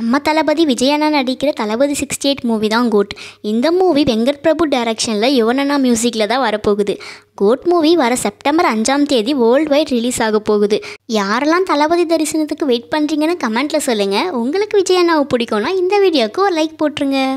நம்ம தளபதி விஜயண்ணா நடிக்கிற தளபதி சிக்ஸ்டி எயிட் மூவி தான் கோட் இந்த மூவி வெங்கட் பிரபு டைரக்ஷனில் யுவனண்ணா மியூசிக்கில் தான் வரப்போகுது கோட் மூவி வர செப்டம்பர் அஞ்சாம் தேதி வேர்ல்டு வைட் ரிலீஸ் ஆக போகுது யாரெல்லாம் தளபதி தரிசனத்துக்கு வெயிட் பண்ணுறீங்கன்னு கமெண்ட்டில் சொல்லுங்கள் உங்களுக்கு விஜயண்ணாவை பிடிக்கும்னா இந்த வீடியோவுக்கு ஒரு லைக் போட்டுருங்க